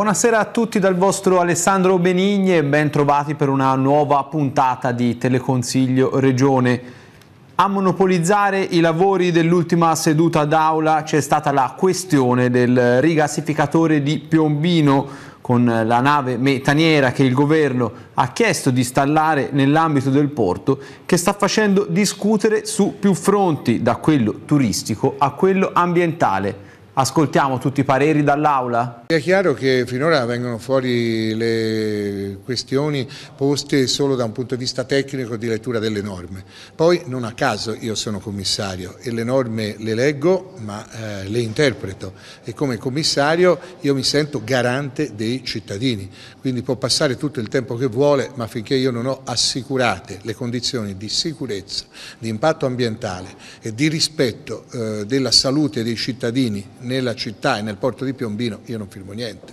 Buonasera a tutti dal vostro Alessandro Benigni e ben trovati per una nuova puntata di Teleconsiglio Regione. A monopolizzare i lavori dell'ultima seduta d'aula c'è stata la questione del rigassificatore di Piombino con la nave metaniera che il governo ha chiesto di installare nell'ambito del porto che sta facendo discutere su più fronti, da quello turistico a quello ambientale. Ascoltiamo tutti i pareri dall'Aula. È chiaro che finora vengono fuori le questioni poste solo da un punto di vista tecnico di lettura delle norme. Poi non a caso io sono commissario e le norme le leggo ma eh, le interpreto e come commissario io mi sento garante dei cittadini. Quindi può passare tutto il tempo che vuole ma finché io non ho assicurate le condizioni di sicurezza, di impatto ambientale e di rispetto eh, della salute dei cittadini nella città e nel porto di Piombino io non firmo niente.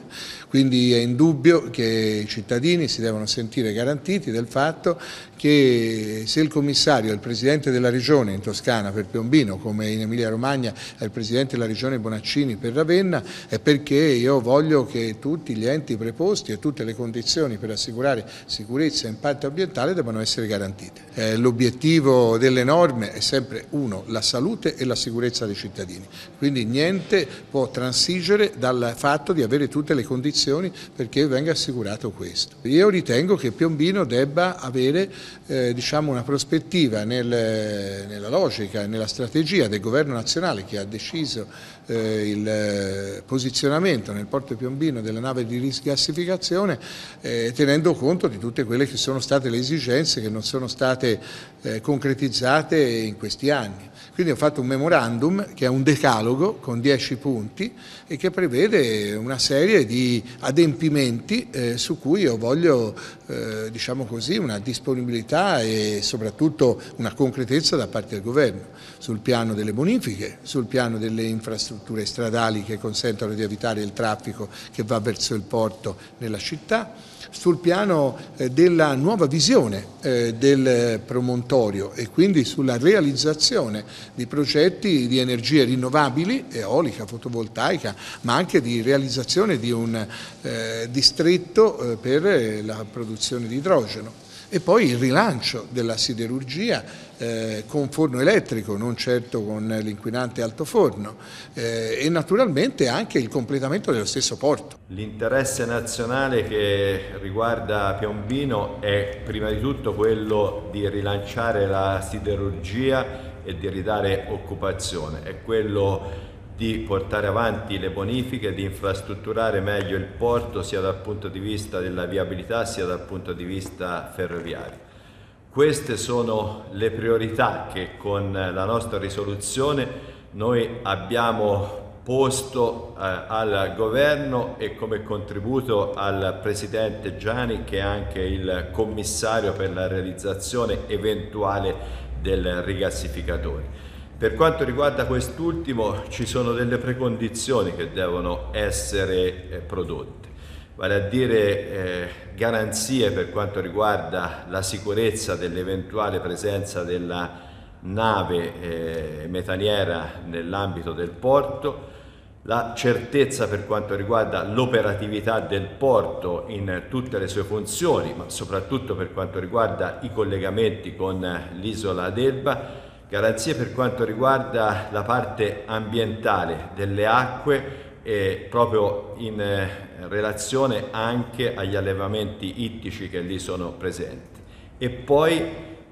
Quindi è indubbio che i cittadini si devono sentire garantiti del fatto che se il commissario è il Presidente della Regione in Toscana per Piombino, come in Emilia Romagna è il Presidente della Regione Bonaccini per Ravenna, è perché io voglio che tutti gli enti preposti e tutte le condizioni per assicurare sicurezza e impatto ambientale debbano essere garantite. Eh, l'obiettivo delle norme è sempre uno, la salute e la sicurezza dei cittadini, quindi niente può transigere dal fatto di avere tutte le condizioni condizioni perché venga assicurato questo. Io ritengo che Piombino debba avere eh, diciamo una prospettiva nel, nella logica, nella strategia del governo nazionale che ha deciso eh, il eh, posizionamento nel porto Piombino della nave di risgassificazione eh, tenendo conto di tutte quelle che sono state le esigenze che non sono state eh, concretizzate in questi anni. Quindi ho fatto un memorandum che è un decalogo con 10 punti e che prevede una serie di adempimenti eh, su cui io voglio eh, diciamo così, una disponibilità e soprattutto una concretezza da parte del governo sul piano delle bonifiche, sul piano delle infrastrutture infrastrutture stradali che consentono di evitare il traffico che va verso il porto nella città, sul piano eh, della nuova visione eh, del promontorio e quindi sulla realizzazione di progetti di energie rinnovabili, eolica, fotovoltaica, ma anche di realizzazione di un eh, distretto per la produzione di idrogeno. E poi il rilancio della siderurgia eh, con forno elettrico, non certo con l'inquinante alto forno, eh, e naturalmente anche il completamento dello stesso porto. L'interesse nazionale che riguarda Piombino è prima di tutto quello di rilanciare la siderurgia e di ridare occupazione, è quello di portare avanti le bonifiche, di infrastrutturare meglio il porto sia dal punto di vista della viabilità sia dal punto di vista ferroviario. Queste sono le priorità che con la nostra risoluzione noi abbiamo posto eh, al governo e come contributo al presidente Gianni che è anche il commissario per la realizzazione eventuale del rigassificatore. Per quanto riguarda quest'ultimo ci sono delle precondizioni che devono essere eh, prodotte, vale a dire eh, garanzie per quanto riguarda la sicurezza dell'eventuale presenza della nave eh, metaniera nell'ambito del porto, la certezza per quanto riguarda l'operatività del porto in tutte le sue funzioni, ma soprattutto per quanto riguarda i collegamenti con l'isola d'Elba Garanzie per quanto riguarda la parte ambientale delle acque eh, proprio in eh, relazione anche agli allevamenti ittici che lì sono presenti. E poi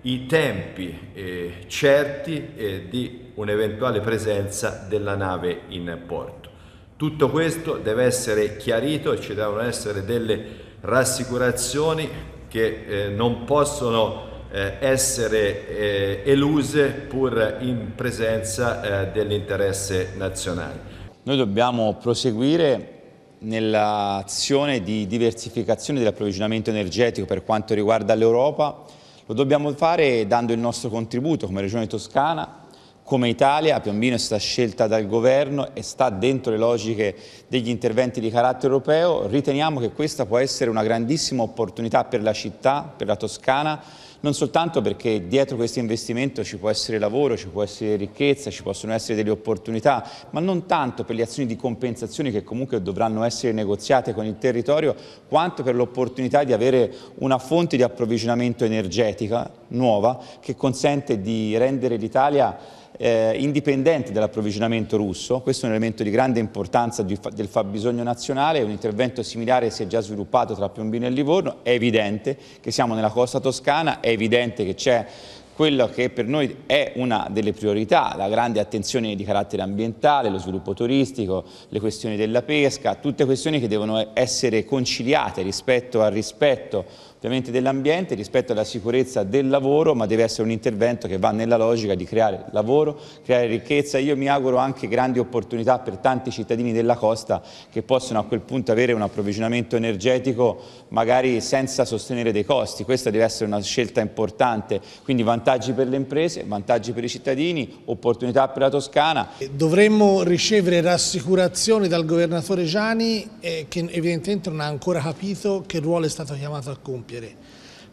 i tempi eh, certi eh, di un'eventuale presenza della nave in porto. Tutto questo deve essere chiarito e ci devono essere delle rassicurazioni che eh, non possono eh, essere eh, eluse pur in presenza eh, dell'interesse nazionale. Noi dobbiamo proseguire nell'azione di diversificazione dell'approvvigionamento energetico per quanto riguarda l'Europa. Lo dobbiamo fare dando il nostro contributo come Regione Toscana, come Italia, Piombino è stata scelta dal governo e sta dentro le logiche degli interventi di carattere europeo, riteniamo che questa può essere una grandissima opportunità per la città, per la Toscana, non soltanto perché dietro questo investimento ci può essere lavoro, ci può essere ricchezza, ci possono essere delle opportunità, ma non tanto per le azioni di compensazione che comunque dovranno essere negoziate con il territorio, quanto per l'opportunità di avere una fonte di approvvigionamento energetica nuova che consente di rendere l'Italia eh, indipendente dall'approvvigionamento russo, questo è un elemento di grande importanza di, del fabbisogno nazionale, un intervento similare si è già sviluppato tra Piombino e Livorno, è evidente che siamo nella costa toscana, è evidente che c'è quello che per noi è una delle priorità, la grande attenzione di carattere ambientale, lo sviluppo turistico, le questioni della pesca, tutte questioni che devono essere conciliate rispetto al rispetto ovviamente dell'ambiente, rispetto alla sicurezza del lavoro, ma deve essere un intervento che va nella logica di creare lavoro, creare ricchezza, io mi auguro anche grandi opportunità per tanti cittadini della costa che possono a quel punto avere un approvvigionamento energetico magari senza sostenere dei costi, questa deve essere una scelta importante, quindi vantaggio vantaggi per le imprese, vantaggi per i cittadini, opportunità per la Toscana. Dovremmo ricevere rassicurazioni dal governatore Gianni eh, che evidentemente non ha ancora capito che ruolo è stato chiamato a compiere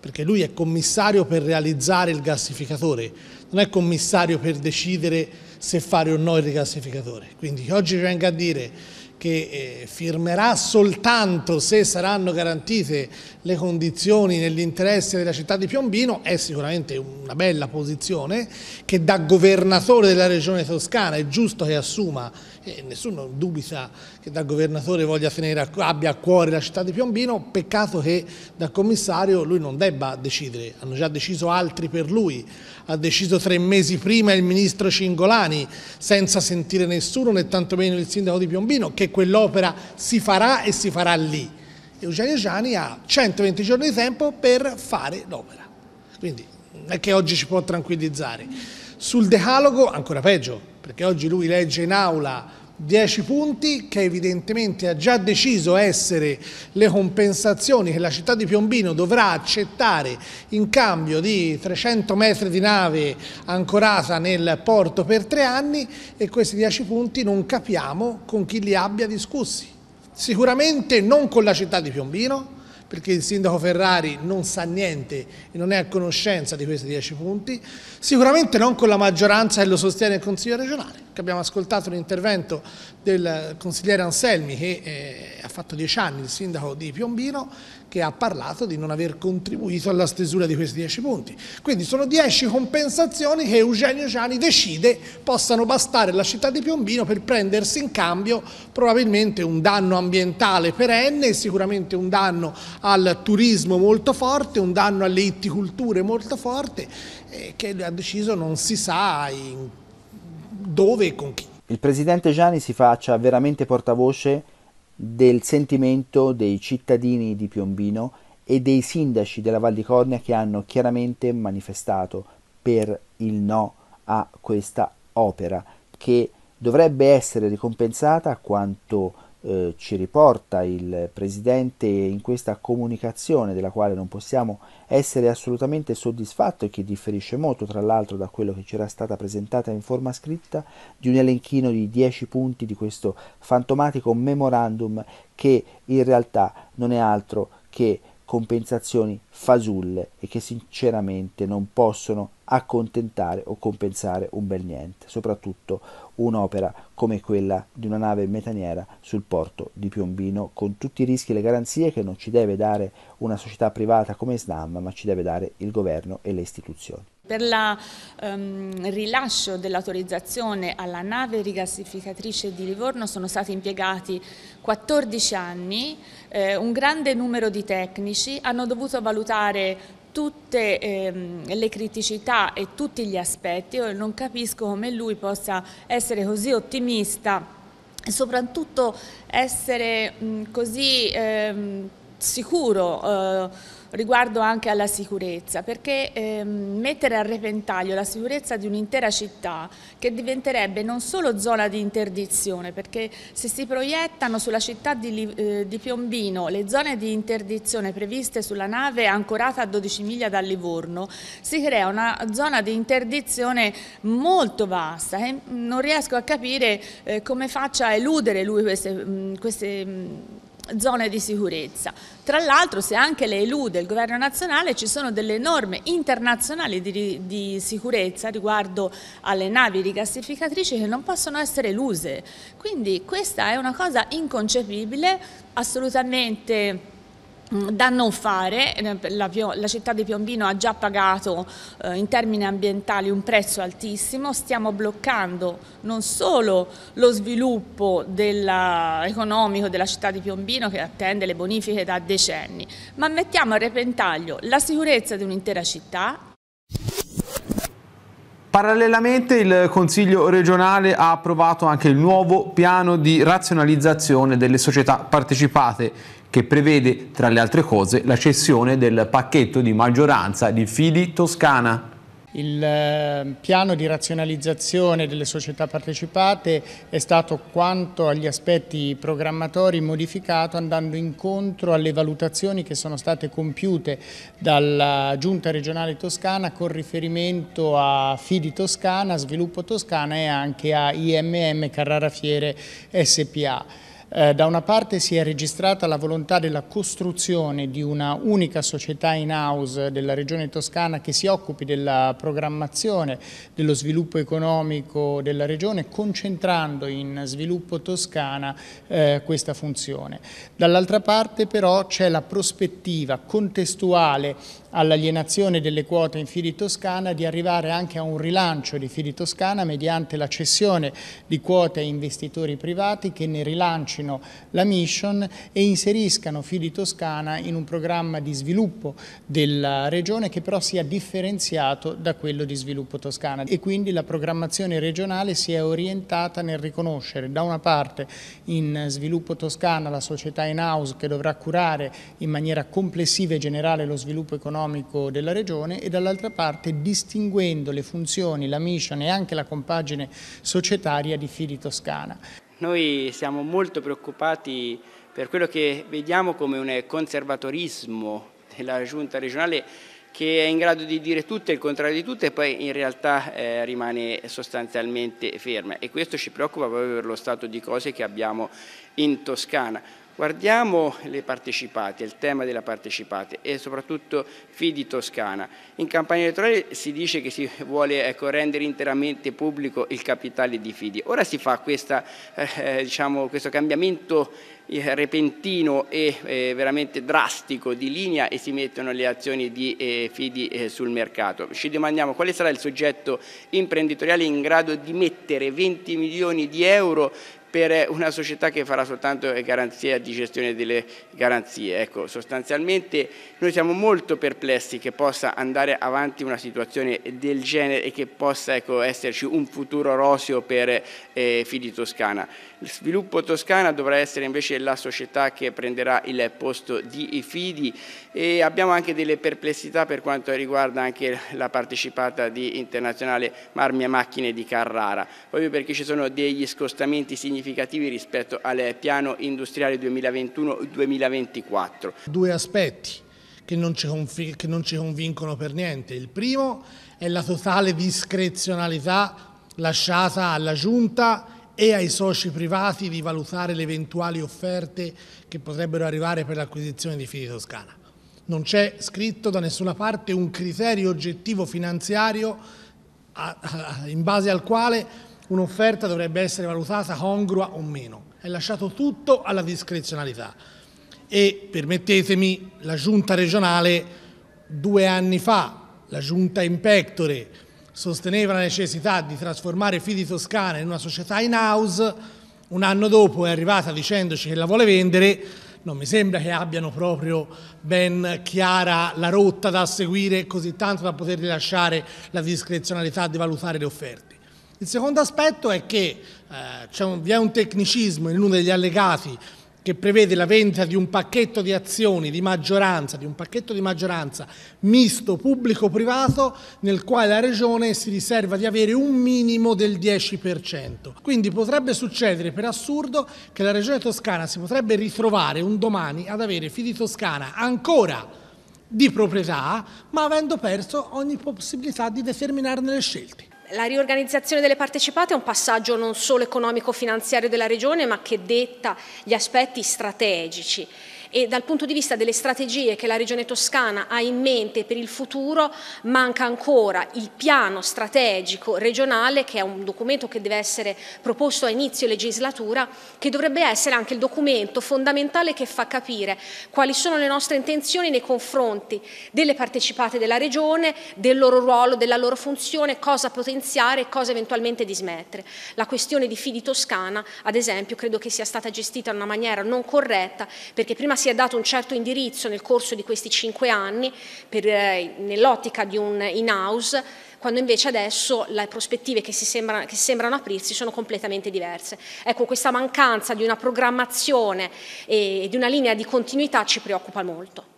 perché lui è commissario per realizzare il gasificatore, non è commissario per decidere se fare o no il rigassificatore. Quindi oggi venga a dire che eh, firmerà soltanto se saranno garantite le condizioni nell'interesse della città di Piombino è sicuramente una bella posizione che da governatore della regione toscana è giusto che assuma e nessuno dubita che dal governatore voglia tenere, abbia a cuore la città di Piombino, peccato che da commissario lui non debba decidere, hanno già deciso altri per lui, ha deciso tre mesi prima il ministro Cingolani senza sentire nessuno né tantomeno il sindaco di Piombino che quell'opera si farà e si farà lì. Eugenio Gianni ha 120 giorni di tempo per fare l'opera, quindi non è che oggi ci può tranquillizzare. Sul decalogo ancora peggio, perché oggi lui legge in aula 10 punti che evidentemente ha già deciso essere le compensazioni che la città di Piombino dovrà accettare in cambio di 300 metri di nave ancorata nel porto per tre anni e questi 10 punti non capiamo con chi li abbia discussi. Sicuramente non con la città di Piombino, perché il sindaco Ferrari non sa niente e non è a conoscenza di questi dieci punti, sicuramente non con la maggioranza che lo sostiene il Consiglio regionale, che abbiamo ascoltato l'intervento del consigliere Anselmi che eh, ha fatto dieci anni il sindaco di Piombino che ha parlato di non aver contribuito alla stesura di questi 10 punti. Quindi sono 10 compensazioni che Eugenio Gianni decide possano bastare alla città di Piombino per prendersi in cambio probabilmente un danno ambientale perenne, sicuramente un danno al turismo molto forte, un danno alle itticulture molto forte, eh, che ha deciso non si sa dove e con chi. Il presidente Gianni si faccia veramente portavoce del sentimento dei cittadini di Piombino e dei sindaci della Val di Cornia che hanno chiaramente manifestato per il no a questa opera che dovrebbe essere ricompensata quanto eh, ci riporta il Presidente in questa comunicazione della quale non possiamo essere assolutamente soddisfatti e che differisce molto tra l'altro da quello che ci era stata presentata in forma scritta di un elenchino di 10 punti di questo fantomatico memorandum che in realtà non è altro che compensazioni fasulle e che sinceramente non possono accontentare o compensare un bel niente, soprattutto un'opera come quella di una nave metaniera sul porto di Piombino, con tutti i rischi e le garanzie che non ci deve dare una società privata come Snam, ma ci deve dare il governo e le istituzioni per il um, ehm, rilascio dell'autorizzazione alla nave rigassificatrice di Livorno sono stati impiegati 14 anni, eh, un grande numero di tecnici, hanno dovuto valutare tutte ehm, le criticità e tutti gli aspetti, io non capisco come lui possa essere così ottimista e soprattutto essere mh, così... Ehm, sicuro eh, riguardo anche alla sicurezza, perché ehm, mettere a repentaglio la sicurezza di un'intera città che diventerebbe non solo zona di interdizione, perché se si proiettano sulla città di, eh, di Piombino le zone di interdizione previste sulla nave ancorata a 12 miglia da Livorno, si crea una zona di interdizione molto vasta e non riesco a capire eh, come faccia a eludere lui queste... Mh, mm, queste mh, mm, zone di sicurezza. Tra l'altro se anche le elude il governo nazionale ci sono delle norme internazionali di, di sicurezza riguardo alle navi rigassificatrici che non possono essere eluse. Quindi questa è una cosa inconcepibile, assolutamente Mm, da non fare, eh, la, la, città di Piombino ha già pagato eh, in termini ambientali un prezzo altissimo, stiamo bloccando non solo lo sviluppo della, economico della città di Piombino che attende le bonifiche da decenni, ma mettiamo a repentaglio la sicurezza di un'intera città Parallelamente il Consiglio regionale ha approvato anche il nuovo piano di razionalizzazione delle società partecipate che prevede, tra le altre cose, la cessione del pacchetto di maggioranza di Fidi Toscana. Il eh, piano di razionalizzazione delle società partecipate è stato quanto agli aspetti programmatori modificato andando incontro alle valutazioni che sono state compiute dalla Giunta regionale toscana con riferimento a Fidi Toscana, Sviluppo Toscana e anche a IMM Carrara Fiere SPA. Eh, da una parte si è registrata la volontà della costruzione di una unica società in house della regione toscana che si occupi della programmazione, dello sviluppo economico della regione, concentrando in sviluppo toscana eh, questa funzione. Dall'altra parte però c'è la prospettiva contestuale all'alienazione delle quote in Fili Toscana di arrivare anche a un rilancio di Fili Toscana mediante la cessione di quote a investitori privati che ne rilancino rilancino la mission e inseriscano Fidi Toscana in un programma di sviluppo della regione che però sia differenziato da quello di sviluppo toscana e quindi la programmazione regionale si è orientata nel riconoscere da una parte in sviluppo toscana la società in house che dovrà curare in maniera complessiva e generale lo sviluppo economico della regione e dall'altra parte distinguendo le funzioni, la mission e anche la compagine societaria di Fidi Toscana. Noi siamo molto preoccupati per quello che vediamo come un conservatorismo della giunta regionale che è in grado di dire tutto e il contrario di tutto e poi in realtà eh, rimane sostanzialmente ferma e questo ci preoccupa proprio per lo stato di cose che abbiamo in Toscana. Guardiamo le partecipate, il tema della partecipate e soprattutto Fidi Toscana. In campagna elettorale si dice che si vuole ecco, rendere interamente pubblico il capitale di Fidi. Ora si fa questa, eh, eh diciamo, questo cambiamento eh, repentino e eh, veramente drastico di linea e si mettono le azioni di eh, Fidi eh, sul mercato. Ci domandiamo quale sarà il soggetto imprenditoriale in grado di mettere 20 milioni di euro per una società che farà soltanto garanzia di gestione delle garanzie. Ecco, sostanzialmente noi siamo molto perplessi che possa andare avanti una situazione del genere e che possa ecco, esserci un futuro roseo per eh, Fidi Toscana. Il sviluppo Toscana dovrà essere invece la società che prenderà il posto di Fidi e abbiamo anche delle perplessità per quanto riguarda anche la partecipata di Internazionale Marmia Macchine di Carrara, proprio perché ci sono degli scostamenti significativi significativi rispetto al piano industriale 2021-2024. Due aspetti che non, ci che non ci convincono per niente. Il primo è la totale discrezionalità lasciata alla Giunta e ai soci privati di valutare le eventuali offerte che potrebbero arrivare per l'acquisizione di Fili Toscana. Non c'è scritto da nessuna parte un criterio oggettivo finanziario in base al quale un'offerta dovrebbe essere valutata congrua o meno. È lasciato tutto alla discrezionalità. E permettetemi, la giunta regionale due anni fa, la giunta in pectore, sosteneva la necessità di trasformare Fidi Toscana in una società in house, un anno dopo è arrivata dicendoci che la vuole vendere, non mi sembra che abbiano proprio ben chiara la rotta da seguire così tanto da poter rilasciare la discrezionalità di valutare le offerte. Il secondo aspetto è che eh, un, vi è un tecnicismo in uno degli allegati che prevede la vendita di un pacchetto di azioni di maggioranza, di un pacchetto di maggioranza misto pubblico-privato nel quale la Regione si riserva di avere un minimo del 10%. Quindi potrebbe succedere per assurdo che la Regione Toscana si potrebbe ritrovare un domani ad avere Fidi Toscana ancora di proprietà, ma avendo perso ogni possibilità di determinarne le scelte. La riorganizzazione delle partecipate è un passaggio non solo economico-finanziario della Regione, ma che detta gli aspetti strategici e dal punto di vista delle strategie che la Regione Toscana ha in mente per il futuro manca ancora il piano strategico regionale che è un documento che deve essere proposto a inizio legislatura che dovrebbe essere anche il documento fondamentale che fa capire quali sono le nostre intenzioni nei confronti delle partecipate della Regione, del loro ruolo, della loro funzione, cosa potenziare e cosa eventualmente dismettere. La questione di Fidi Toscana, ad esempio, credo che sia stata gestita in una maniera non corretta perché prima si si è dato un certo indirizzo nel corso di questi cinque anni eh, nell'ottica di un in-house, quando invece adesso le prospettive che si, sembra, che sembrano aprirsi sono completamente diverse. Ecco, questa mancanza di una programmazione e di una linea di continuità ci preoccupa molto.